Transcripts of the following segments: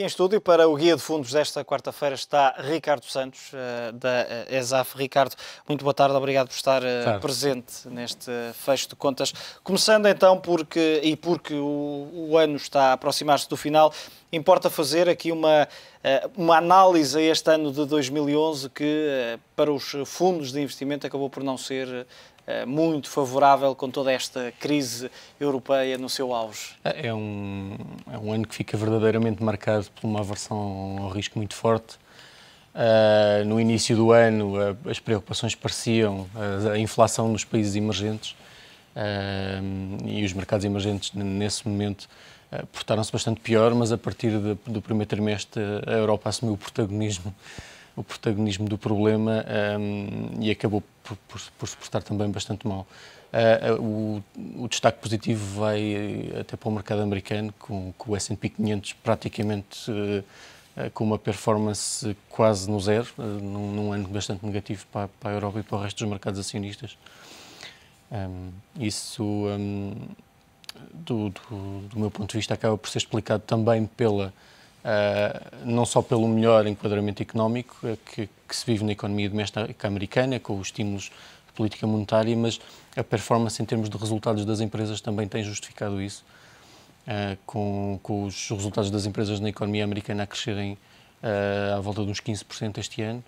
Em estúdio, para o Guia de Fundos desta quarta-feira, está Ricardo Santos, eh, da eh, ESAF. Ricardo, muito boa tarde, obrigado por estar claro. Eh, presente neste fecho de contas. Começando então, porque, e porque o, o ano está a aproximar-se do final, importa fazer aqui uma, uma análise a este ano de 2011 que, para os fundos de investimento, acabou por não ser eh, muito favorável com toda esta crise europeia no seu auge? É um, é um ano que fica verdadeiramente marcado por uma aversão ao risco muito forte. Uh, no início do ano, uh, as preocupações pareciam uh, a inflação nos países emergentes eh, e os mercados emergentes, nesse momento, portaram-se bastante pior, mas a partir de, do primeiro trimestre, a Europa assumiu o protagonismo, o protagonismo do problema e acabou por, por, por se portar também bastante mal. Uh, o, o, destaque positivo vai eh, até para o mercado americano, com, com o S&P 500 praticamente uh, com uma performance quase no zero, uh, num, num, ano bastante negativo para, para, a Europa e para o resto dos mercados acionistas. Um, isso, um, do, do, do meu ponto de vista, acaba por ser explicado também pela ah, não só pelo melhor enquadramento económico eh, que, que se vive na economia doméstica americana, com os estímulos de política monetária, mas a performance em termos de resultados das empresas também tem justificado isso, ah, com, com os resultados das empresas na economia americana a crescerem ah, à volta de uns 15% este ano.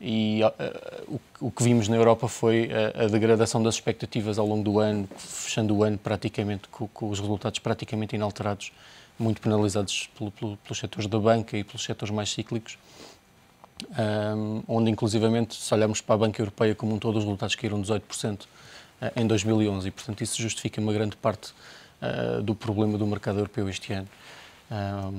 E uh, o, que vimos na Europa foi a, a, degradação das expectativas ao longo do ano, fechando o ano praticamente com, com os resultados praticamente inalterados muito penalizados pelo, pelo, pelos setores da banca e pelos setores mais cíclicos, um, onde inclusivamente, se olharmos para a banca europeia como um todo, os resultados caíram 18% eh, em 2011 e, portanto, isso justifica uma grande parte uh, do problema do mercado europeu este ano.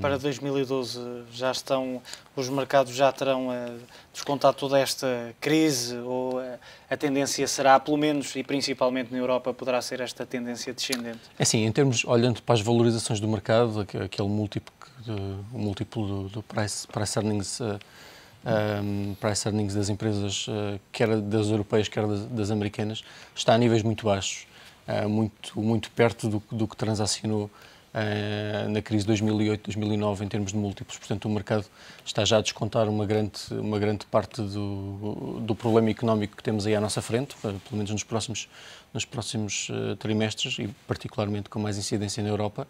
Para 2012 já estão, os mercados já terão eh, descontado toda esta crise ou a, eh, a tendência será, pelo menos e principalmente na Europa, poderá ser esta tendência descendente? É assim, em termos, olhando para as valorizações do mercado, aquele múltiplo, o múltiplo do, do price, price earnings uh, eh, um, price earnings das empresas, uh, quer das europeias, quer das, das, americanas, está a níveis muito baixos, uh, muito, muito perto do, do que transacionou eh, na crise de 2008-2009 em termos de múltiplos. Portanto, o mercado está já a descontar uma grande, uma grande parte do, do problema económico que temos aí à nossa frente, eh, pelo menos nos próximos, nos próximos eh, trimestres e particularmente com mais incidência na Europa.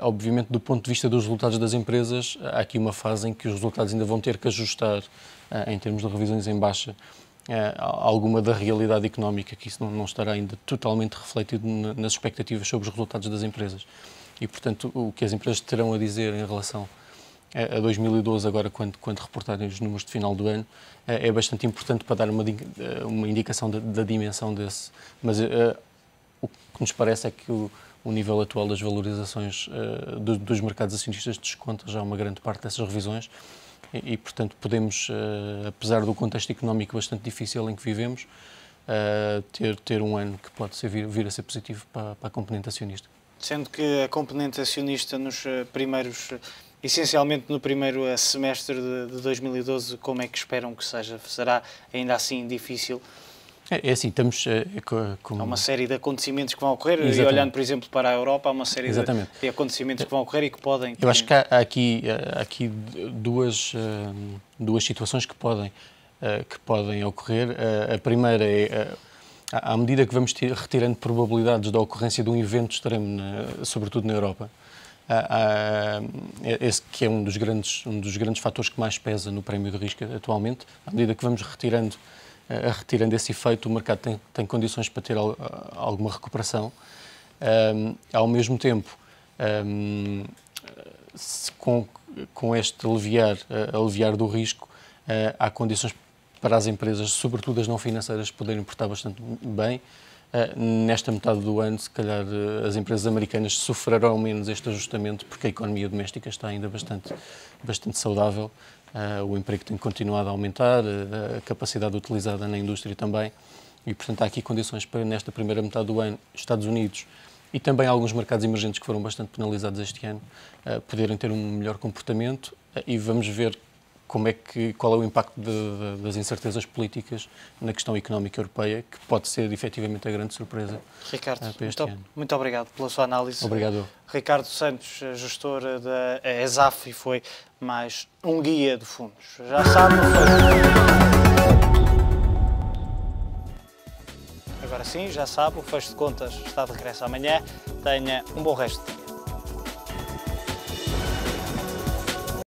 obviamente, do ponto de vista dos resultados das empresas, há aqui uma fase em que os resultados ainda vão ter que ajustar em termos de revisões em baixa alguma da realidade económica, que isso não, não estará ainda totalmente refletido nas expectativas sobre os resultados das empresas. E, portanto, o que as empresas terão a dizer em relação a 2012, agora quando, quando reportarem os números de final do ano, é, é bastante importante para dar uma, eh, uma indicação da, da dimensão desse. Mas uh, o que nos parece é que o, o nível atual das valorizações uh, do, dos mercados acionistas desconta já uma grande parte dessas revisões e, e portanto, podemos, uh, apesar do contexto económico bastante difícil em que vivemos, ter, ter um ano que pode ser, vir, vir a ser positivo para, para a componente acionista. Sendo que a componente acionista nos eh, primeiros, eh, essencialmente no primeiro eh, semestre de 2012, como é que esperam que seja? Será ainda assim difícil? É, é assim, estamos com... Há uma série de acontecimentos que vão ocorrer, Exatamente. e olhando, por exemplo, para a Europa, há uma série Exatamente. de, acontecimentos que vão ocorrer e que podem... Eu acho que há, aqui, há aqui duas, duas situações que podem, que podem ocorrer. A primeira é à medida que vamos retirando probabilidades da ocorrência de um evento extremo, na, sobretudo na Europa, é, esse que é um dos, grandes, um dos grandes fatores que mais pesa no prémio de risco atualmente, à medida que vamos retirando, eh, retirando esse efeito, o mercado tem, tem condições para ter alguma recuperação. Um, ao mesmo tempo, um, com, com este aliviar, aliviar do risco, eh, há condições para as empresas, sobretudo as não financeiras, poderem portar bastante bem. Eh, nesta metade do ano, se calhar, eh, as empresas americanas sofrerão menos este ajustamento, porque a economia doméstica está ainda bastante, bastante saudável. Eh, o emprego tem continuado a aumentar, a capacidade utilizada na indústria também. E, portanto, há aqui condições para, nesta primeira metade do ano, Estados Unidos e também alguns mercados emergentes que foram bastante penalizados este ano, poderem ter um melhor comportamento. E vamos ver como é que, qual é o impacto de, de, das incertezas políticas na questão económica europeia, que pode ser efetivamente a grande surpresa Ricardo, eh, muito, muito obrigado pela sua análise. Obrigado. Ricardo Santos, eh, gestor eh, da ESAF, e foi mais um guia de fundos. Já sabe. Agora sim, já sabe, o fecho de contas está de regresso amanhã. Tenha um bom resto de dia.